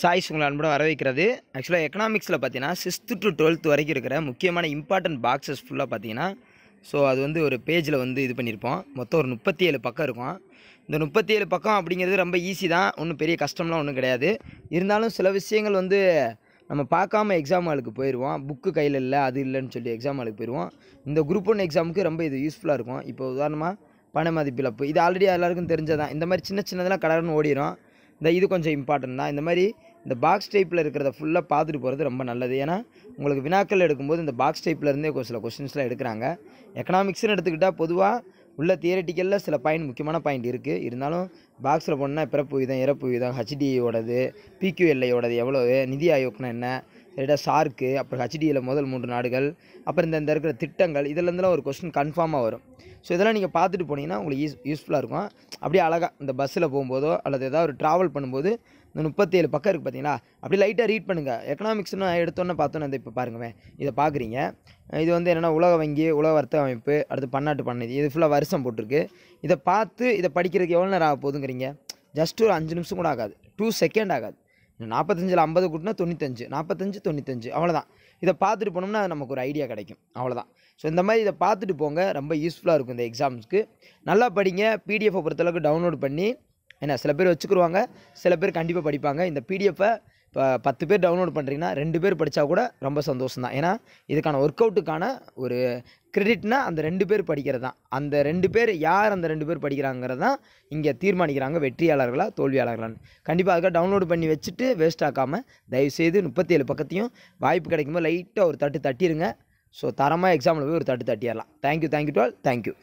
choice உங்களை அன்புடன் வரவேற்கிறது ஆக்சுவலாக எக்கனாமிக்ஸில் பார்த்தீங்கன்னா சிக்ஸ்த்து டு டுவெல்த் வரைக்கும் இருக்கிற முக்கியமான இம்பார்ட்டன்ட் பாக்ஸஸ் ஃபுல்லாக பார்த்தீங்கன்னா ஸோ அது வந்து ஒரு பேஜில் வந்து இது பண்ணியிருப்போம் மொத்தம் ஒரு முப்பத்தி ஏழு பக்கம் இருக்கும் இந்த முப்பத்தி ஏழு பக்கம் அப்படிங்கிறது ரொம்ப ஈஸி தான் ஒன்றும் பெரிய கஷ்டம்லாம் ஒன்றும் கிடையாது இருந்தாலும் சில விஷயங்கள் வந்து நம்ம பார்க்காம எக்ஸாம் ஆளுக்கு போயிடுவோம் புக்கு கையில் இல்லை அது இல்லைன்னு சொல்லி எக்ஸாம் ஆளுக்கு போயிடுவோம் இந்த குரூப் ஒன் எக்ஸாமுக்கு ரொம்ப இது யூஸ்ஃபுல்லாக இருக்கும் இப்போ உதாரணமாக பண மதிப்பிழப்பு இது ஆல்ரெடி எல்லாருக்கும் தெரிஞ்சதான் இந்த மாதிரி சின்ன சின்னதெல்லாம் கடன்னு ஓடிடும் இந்த இது கொஞ்சம் இம்பார்ட்டன்ட் தான் இந்த மாதிரி இந்த பாக்ஸ் டைப்பில் இருக்கிறத ஃபுல்லாக பார்த்துட்டு போகிறது ரொம்ப நல்லது ஏன்னா உங்களுக்கு வினாக்கள் எடுக்கும்போது இந்த பாக்ஸ் டைப்லேருந்தே சில கொஷின்ஸ்லாம் எடுக்கிறாங்க எக்கனாமிக்ஸ்னு எடுத்துக்கிட்டால் பொதுவாக உள்ள தியரட்டிக்கலில் சில பாயிண்ட் முக்கியமான பாயிண்ட் இருக்குது இருந்தாலும் பாக்ஸில் போனோம்னா பிறப்பு விதம் இறப்பு விதம் ஹச்டியோடது பிக்யூஎல்ஐயோடது எவ்வளோ நிதி ஆயோக்னா என்ன ரெடா சார்க்கு அப்புறம் ஹெச்டியில் முதல் மூன்று நாடுகள் அப்புறம் இந்த இந்த இருக்கிற திட்டங்கள் இதிலேருந்துலாம் ஒரு கொஸ்டின் கன்ஃபார்மாக வரும் ஸோ இதெல்லாம் நீங்கள் பார்த்துட்டு போனீங்கன்னா உங்களுக்கு யூஸ் யூஸ்ஃபுல்லாக இருக்கும் அப்படியே அழகாக இந்த பஸ்ஸில் போகும்போதோ அல்லது ஏதாவது ஒரு ட்ராவல் பண்ணும்போது இந்த முப்பத்தேழு பக்கம் இருக்குது பார்த்தீங்களா அப்படி லைட்டாக ரீட் பண்ணுங்கள் எக்கனாமிக்ஸ்னு எடுத்தோன்னே பார்த்தோன்னே அந்த இப்போ பாருங்கள் இதை பார்க்குறீங்க இது வந்து என்னென்னா உலக வங்கி உலக வர்த்தக அமைப்பு அடுத்து பன்னாட்டு பண்ணது இது ஃபுல்லாக வருஷம் போட்டிருக்கு இதை பார்த்து இதை படிக்கிறதுக்கு எவ்வளோ நேரம் ஆக போதுங்கிறீங்க ஜஸ்ட் ஒரு அஞ்சு நிமிஷம் கூட ஆகாது டூ செகண்ட் ஆகாது நாற்பத்தஞ்சில் ஐம்பது கூட்டினா தொண்ணூத்தஞ்சு நாற்பத்தஞ்சு தொண்ணூத்தஞ்சு அவ்வளோதான் இதை பார்த்துட்டு போனோம்னா நமக்கு ஒரு ஐடியா கிடைக்கும் அவ்வளோதான் ஸோ இந்த மாதிரி இதை பார்த்துட்டு போங்க ரொம்ப யூஸ்ஃபுல்லாக இருக்கும் இந்த எக்ஸாம்ஸ்க்கு நல்லா படிங்க பிடிஎஃபை பொறுத்தளவுக்கு டவுன்லோட் பண்ணி ஏன்னா சில பேர் வச்சுக்கிருவாங்க சில பேர் கண்டிப்பாக படிப்பாங்க இந்த பிடிஎஃப்பை இப்போ பத்து பேர் டவுன்லோட் பண்ணுறீங்கன்னா ரெண்டு பேர் படித்தா கூட ரொம்ப சந்தோஷம் தான் ஏன்னா இதுக்கான ஒர்க் அவுட்டுக்கான ஒரு கிரெடிட்னா அந்த ரெண்டு பேர் படிக்கிறது தான் அந்த ரெண்டு பேர் யார் அந்த ரெண்டு பேர் படிக்கிறாங்கிறது தான் இங்கே தீர்மானிக்கிறாங்க வெற்றியாளர்களா தோல்வியாளர்களான்னு கண்டிப்பாக அதுக்காக டவுன்லோட் பண்ணி வச்சுட்டு வேஸ்ட் ஆக்காமல் தயவுசெய்து முப்பத்தேழு பக்கத்தையும் வாய்ப்பு கிடைக்கும்போது லைட்டாக ஒரு தட்டு தட்டிடுங்க ஸோ தரமாக எக்ஸாமில் போய் ஒரு தட்டு தட்டிடலாம் தேங்க்யூ தேங்க்யூ டுவெல் தேங்க்யூ